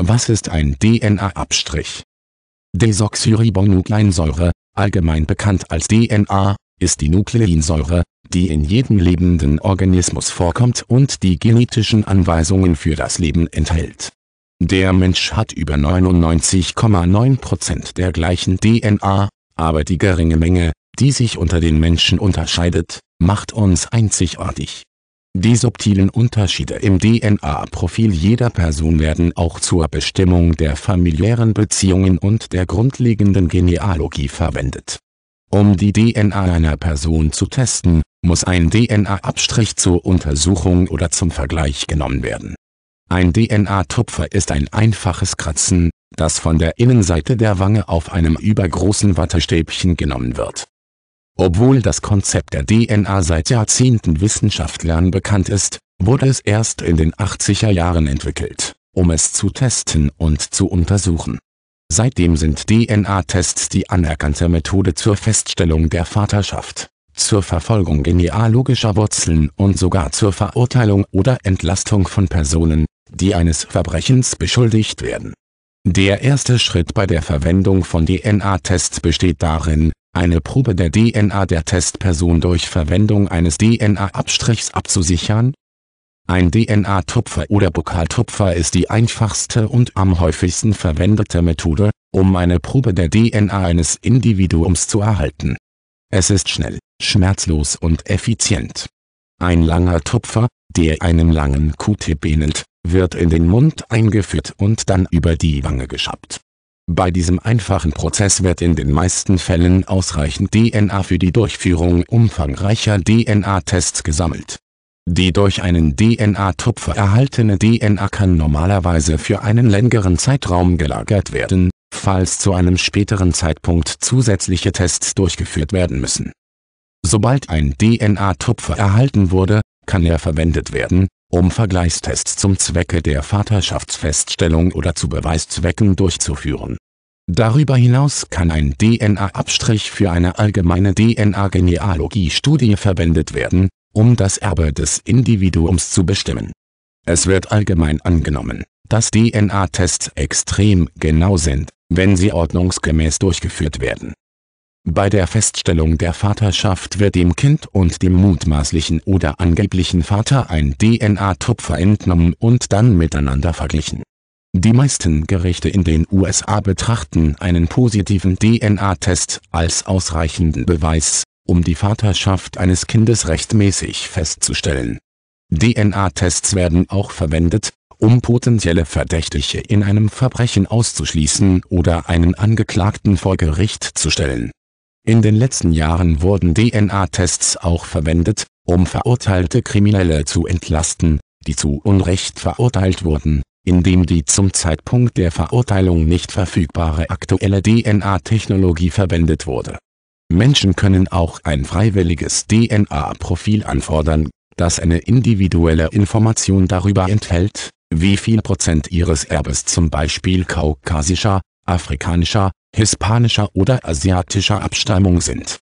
Was ist ein DNA-Abstrich? Desoxyribonukleinsäure, allgemein bekannt als DNA, ist die Nukleinsäure, die in jedem lebenden Organismus vorkommt und die genetischen Anweisungen für das Leben enthält. Der Mensch hat über 99,9% der gleichen DNA, aber die geringe Menge, die sich unter den Menschen unterscheidet, macht uns einzigartig. Die subtilen Unterschiede im DNA-Profil jeder Person werden auch zur Bestimmung der familiären Beziehungen und der grundlegenden Genealogie verwendet. Um die DNA einer Person zu testen, muss ein DNA-Abstrich zur Untersuchung oder zum Vergleich genommen werden. Ein DNA-Tupfer ist ein einfaches Kratzen, das von der Innenseite der Wange auf einem übergroßen Wattestäbchen genommen wird obwohl das Konzept der DNA seit Jahrzehnten Wissenschaftlern bekannt ist, wurde es erst in den 80er Jahren entwickelt, um es zu testen und zu untersuchen. Seitdem sind DNA-Tests die anerkannte Methode zur Feststellung der Vaterschaft, zur Verfolgung genealogischer Wurzeln und sogar zur Verurteilung oder Entlastung von Personen, die eines Verbrechens beschuldigt werden. Der erste Schritt bei der Verwendung von DNA-Tests besteht darin, eine Probe der DNA der Testperson durch Verwendung eines DNA-Abstrichs abzusichern? Ein DNA-Tupfer oder Pokaltupfer ist die einfachste und am häufigsten verwendete Methode, um eine Probe der DNA eines Individuums zu erhalten. Es ist schnell, schmerzlos und effizient. Ein langer Tupfer, der einem langen Q-Tip ähnelt, wird in den Mund eingeführt und dann über die Wange geschabt. Bei diesem einfachen Prozess wird in den meisten Fällen ausreichend DNA für die Durchführung umfangreicher DNA-Tests gesammelt. Die durch einen DNA-Tupfer erhaltene DNA kann normalerweise für einen längeren Zeitraum gelagert werden, falls zu einem späteren Zeitpunkt zusätzliche Tests durchgeführt werden müssen. Sobald ein DNA-Tupfer erhalten wurde, kann er verwendet werden, um Vergleichstests zum Zwecke der Vaterschaftsfeststellung oder zu Beweiszwecken durchzuführen. Darüber hinaus kann ein DNA-Abstrich für eine allgemeine DNA-Genealogie-Studie verwendet werden, um das Erbe des Individuums zu bestimmen. Es wird allgemein angenommen, dass DNA-Tests extrem genau sind, wenn sie ordnungsgemäß durchgeführt werden bei der Feststellung der Vaterschaft wird dem Kind und dem mutmaßlichen oder angeblichen Vater ein DNA-Tupfer entnommen und dann miteinander verglichen. Die meisten Gerichte in den USA betrachten einen positiven DNA-Test als ausreichenden Beweis, um die Vaterschaft eines Kindes rechtmäßig festzustellen. DNA-Tests werden auch verwendet, um potenzielle Verdächtige in einem Verbrechen auszuschließen oder einen Angeklagten vor Gericht zu stellen in den letzten Jahren wurden DNA-Tests auch verwendet, um verurteilte Kriminelle zu entlasten, die zu Unrecht verurteilt wurden, indem die zum Zeitpunkt der Verurteilung nicht verfügbare aktuelle DNA-Technologie verwendet wurde. Menschen können auch ein freiwilliges DNA-Profil anfordern, das eine individuelle Information darüber enthält, wie viel Prozent ihres Erbes zum Beispiel kaukasischer, afrikanischer, hispanischer oder asiatischer Abstammung sind